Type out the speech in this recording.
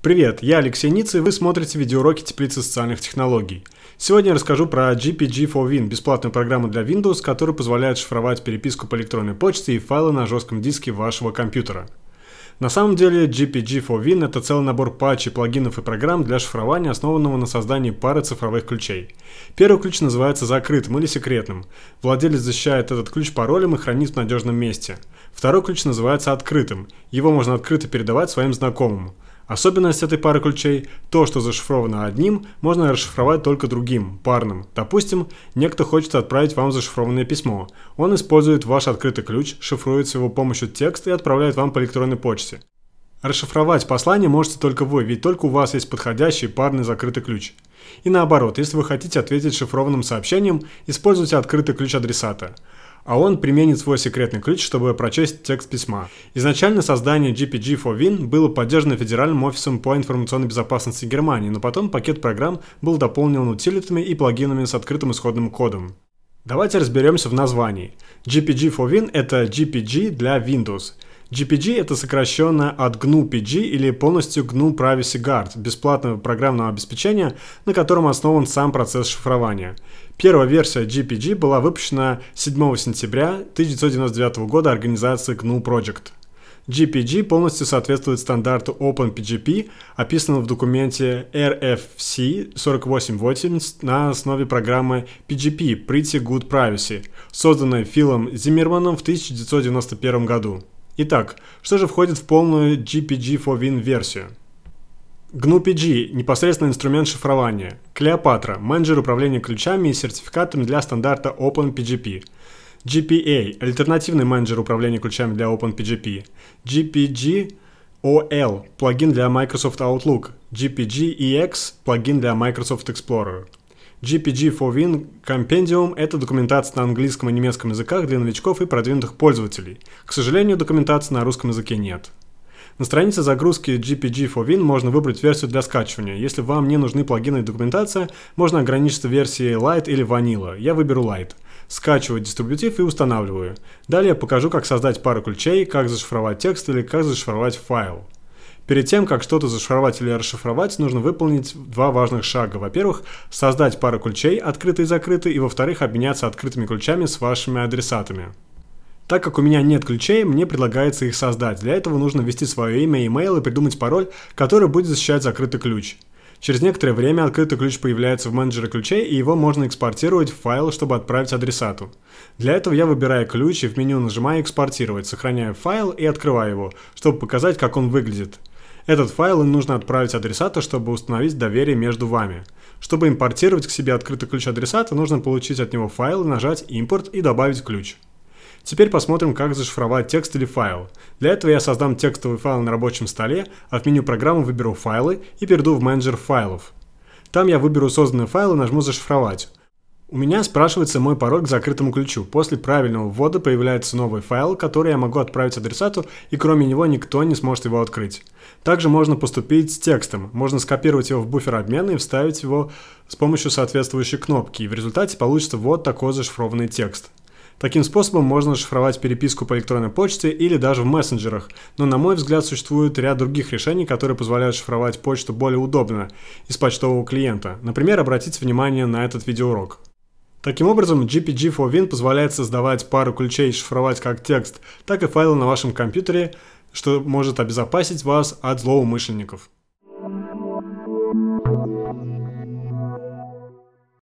Привет, я Алексей Ниц, и вы смотрите видеоуроки теплицы социальных технологий. Сегодня я расскажу про GPG for Win, бесплатную программу для Windows, которая позволяет шифровать переписку по электронной почте и файлы на жестком диске вашего компьютера. На самом деле GPG for Win это целый набор патчей, плагинов и программ для шифрования, основанного на создании пары цифровых ключей. Первый ключ называется закрытым или секретным. Владелец защищает этот ключ паролем и хранит в надежном месте. Второй ключ называется открытым. Его можно открыто передавать своим знакомым. Особенность этой пары ключей – то, что зашифровано одним, можно расшифровать только другим, парным. Допустим, некто хочет отправить вам зашифрованное письмо. Он использует ваш открытый ключ, шифрует с его помощью текст и отправляет вам по электронной почте. Расшифровать послание можете только вы, ведь только у вас есть подходящий парный закрытый ключ. И наоборот, если вы хотите ответить шифрованным сообщением, используйте открытый ключ адресата а он применит свой секретный ключ, чтобы прочесть текст письма. Изначально создание GPG for Win было поддержано Федеральным офисом по информационной безопасности Германии, но потом пакет программ был дополнен утилитами и плагинами с открытым исходным кодом. Давайте разберемся в названии. GPG for Win – это GPG для Windows – GPG — это сокращенно от GNU PG или полностью GNU Privacy Guard — бесплатного программного обеспечения, на котором основан сам процесс шифрования. Первая версия GPG была выпущена 7 сентября 1999 года организацией GNU Project. GPG полностью соответствует стандарту OpenPGP, описанному в документе RFC 4880 на основе программы PGP Pretty Good Privacy, созданной Филом Зиммерманом в 1991 году. Итак, что же входит в полную GPG for Win версию? GNUPG непосредственно инструмент шифрования. Клеопатра – менеджер управления ключами и сертификатами для стандарта OpenPGP. GPA – альтернативный менеджер управления ключами для OpenPGP. GPG OL – плагин для Microsoft Outlook. GPG EX – плагин для Microsoft Explorer. GPG for Win Compendium – это документация на английском и немецком языках для новичков и продвинутых пользователей. К сожалению, документации на русском языке нет. На странице загрузки GPG for Win можно выбрать версию для скачивания. Если вам не нужны плагины и документация, можно ограничиться версией Light или Vanilla. Я выберу Light. Скачиваю дистрибутив и устанавливаю. Далее покажу, как создать пару ключей, как зашифровать текст или как зашифровать файл. Перед тем, как что-то зашифровать или расшифровать, нужно выполнить два важных шага. Во-первых, создать пару ключей, открытый и закрытый, и во-вторых, обменяться открытыми ключами с вашими адресатами. Так как у меня нет ключей, мне предлагается их создать. Для этого нужно ввести свое имя, имейл и придумать пароль, который будет защищать закрытый ключ. Через некоторое время открытый ключ появляется в менеджере ключей, и его можно экспортировать в файл, чтобы отправить адресату. Для этого я выбираю ключ и в меню нажимаю «Экспортировать», сохраняю файл и открываю его, чтобы показать, как он выглядит. Этот файл им нужно отправить адресату, чтобы установить доверие между вами. Чтобы импортировать к себе открытый ключ адресата, нужно получить от него файл, нажать «Импорт» и добавить ключ. Теперь посмотрим, как зашифровать текст или файл. Для этого я создам текстовый файл на рабочем столе, а в меню программы выберу «Файлы» и перейду в менеджер файлов. Там я выберу созданный файл и нажму «Зашифровать». У меня спрашивается мой пароль к закрытому ключу. После правильного ввода появляется новый файл, который я могу отправить адресату, и кроме него никто не сможет его открыть. Также можно поступить с текстом. Можно скопировать его в буфер обмена и вставить его с помощью соответствующей кнопки, и в результате получится вот такой зашифрованный текст. Таким способом можно шифровать переписку по электронной почте или даже в мессенджерах, но на мой взгляд существует ряд других решений, которые позволяют шифровать почту более удобно из почтового клиента. Например, обратите внимание на этот видеоурок. Таким образом, GPG4Win позволяет создавать пару ключей и шифровать как текст, так и файлы на вашем компьютере, что может обезопасить вас от злоумышленников.